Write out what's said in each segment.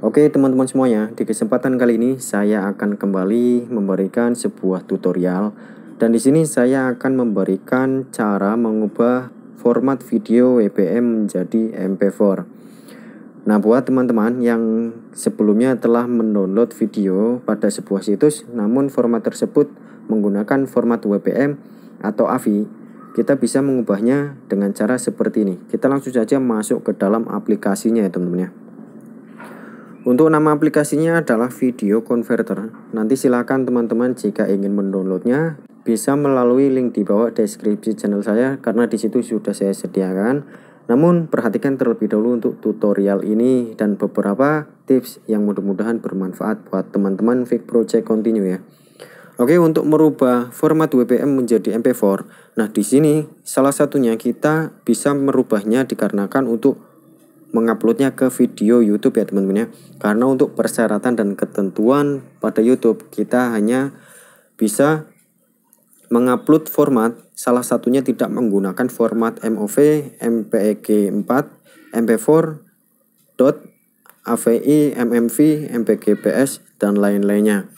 Oke teman-teman semuanya, di kesempatan kali ini saya akan kembali memberikan sebuah tutorial dan di sini saya akan memberikan cara mengubah format video WPM menjadi MP4. Nah, buat teman-teman yang sebelumnya telah mendownload video pada sebuah situs namun format tersebut menggunakan format WPM atau AVI, kita bisa mengubahnya dengan cara seperti ini. Kita langsung saja masuk ke dalam aplikasinya ya, teman-teman ya. Untuk nama aplikasinya adalah Video Converter. Nanti silakan teman-teman jika ingin mendownloadnya bisa melalui link di bawah deskripsi channel saya karena di situ sudah saya sediakan. Namun perhatikan terlebih dahulu untuk tutorial ini dan beberapa tips yang mudah-mudahan bermanfaat buat teman-teman Fake Project Continue ya. Oke, untuk merubah format WPM menjadi MP4. Nah, di sini salah satunya kita bisa merubahnya dikarenakan untuk menguploadnya ke video YouTube ya teman-teman ya. Karena untuk persyaratan dan ketentuan pada YouTube kita hanya bisa mengupload format salah satunya tidak menggunakan format MOV, MPEG 4, MP4, .dot, AVI, MMV, MPGPS dan lain-lainnya.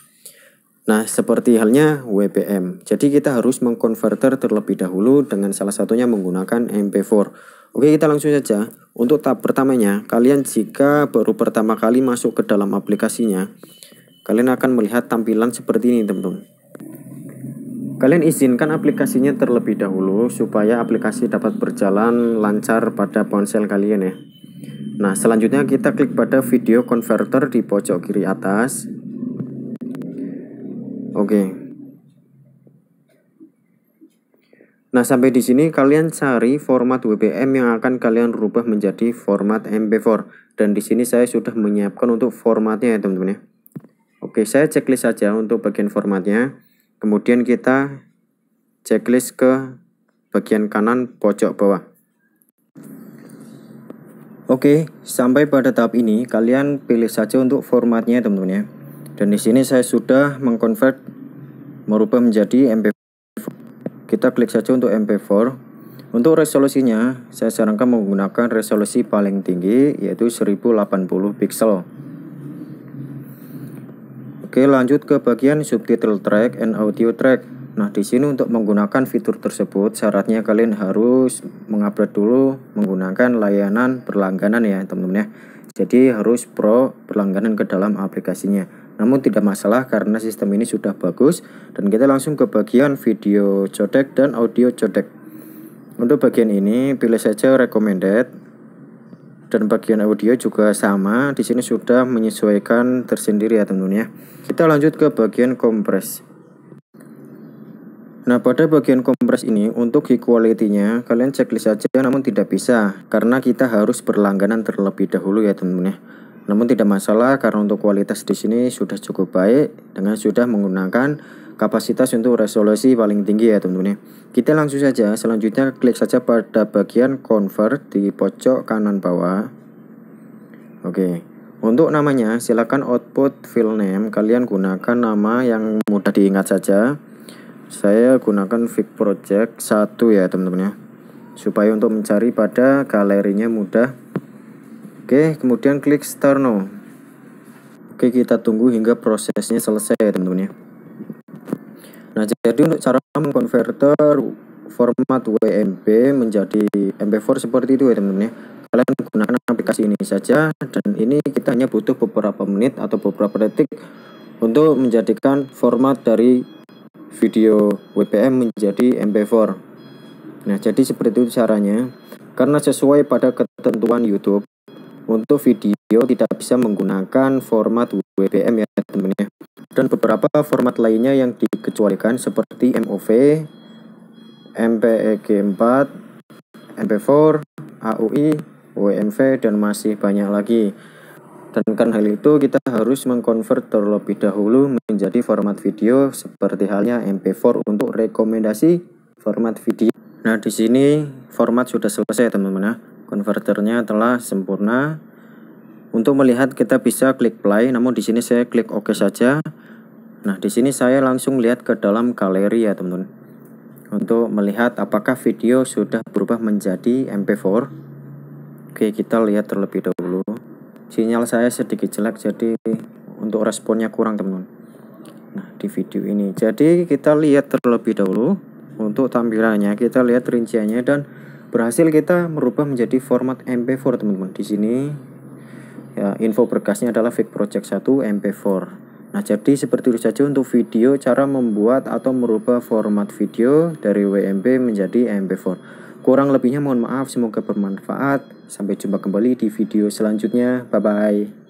Nah, seperti halnya WPM. Jadi kita harus mengkonverter terlebih dahulu dengan salah satunya menggunakan MP4. Oke, kita langsung saja. Untuk tahap pertamanya, kalian jika baru pertama kali masuk ke dalam aplikasinya, kalian akan melihat tampilan seperti ini, teman-teman. Kalian izinkan aplikasinya terlebih dahulu supaya aplikasi dapat berjalan lancar pada ponsel kalian ya. Nah, selanjutnya kita klik pada video converter di pojok kiri atas. Oke, Nah, sampai di sini kalian cari format WPM yang akan kalian rubah menjadi format MP4. Dan di sini saya sudah menyiapkan untuk formatnya ya, teman-teman ya. Oke, saya checklist saja untuk bagian formatnya. Kemudian kita checklist ke bagian kanan pojok bawah. Oke, sampai pada tahap ini kalian pilih saja untuk formatnya teman-teman ya. Dan di sini saya sudah mengkonvert merubah menjadi mp 4 kita klik saja untuk MP4. Untuk resolusinya, saya sarankan menggunakan resolusi paling tinggi yaitu 1080 pixel. Oke, lanjut ke bagian subtitle track and audio track. Nah, di sini untuk menggunakan fitur tersebut, syaratnya kalian harus mengupload dulu menggunakan layanan berlangganan ya, teman-teman ya. Jadi harus pro berlangganan ke dalam aplikasinya. Namun tidak masalah karena sistem ini sudah bagus dan kita langsung ke bagian video codec dan audio codec. Untuk bagian ini pilih saja recommended dan bagian audio juga sama. Di sini sudah menyesuaikan tersendiri ya tentunya. Kita lanjut ke bagian kompres. Nah, pada bagian kompres ini untuk quality nya kalian checklist saja namun tidak bisa karena kita harus berlangganan terlebih dahulu ya teman-teman ya. Namun tidak masalah karena untuk kualitas di sini sudah cukup baik dengan sudah menggunakan kapasitas untuk resolusi paling tinggi ya teman-teman ya. Kita langsung saja selanjutnya klik saja pada bagian convert di pojok kanan bawah. Oke. Untuk namanya silakan output file name kalian gunakan nama yang mudah diingat saja saya gunakan Vic Project 1 ya teman-teman ya supaya untuk mencari pada galerinya mudah oke kemudian klik start now oke kita tunggu hingga prosesnya selesai ya teman-teman ya nah jadi untuk cara mengkonverter format WMP menjadi MP4 seperti itu ya teman-teman ya kalian gunakan aplikasi ini saja dan ini kita hanya butuh beberapa menit atau beberapa detik untuk menjadikan format dari video WPM menjadi MP4. Nah, jadi seperti itu caranya. Karena sesuai pada ketentuan YouTube, untuk video tidak bisa menggunakan format WPM ya teman ya. Dan beberapa format lainnya yang dikecualikan seperti MOV, MPEG4, MP4, AUI, WMV, dan masih banyak lagi. Dan karena hal itu kita harus mengkonvert terlebih dahulu menjadi format video seperti halnya MP4 untuk rekomendasi format video. Nah, di sini format sudah selesai teman-teman ya. Konverternya telah sempurna. Untuk melihat kita bisa klik play, namun di sini saya klik OK saja. Nah, di sini saya langsung lihat ke dalam galeri ya, teman-teman. Untuk melihat apakah video sudah berubah menjadi MP4. Oke, kita lihat terlebih dahulu sinyal saya sedikit jelek jadi untuk responnya kurang teman-teman nah di video ini jadi kita lihat terlebih dahulu untuk tampilannya kita lihat rinciannya dan berhasil kita merubah menjadi format MP4 teman-teman di sini ya, info berkasnya adalah Fake Project 1 MP4 Nah, jadi seperti itu saja untuk video cara membuat atau merubah format video dari WMP menjadi MP4. Kurang lebihnya mohon maaf, semoga bermanfaat. Sampai jumpa kembali di video selanjutnya. Bye bye.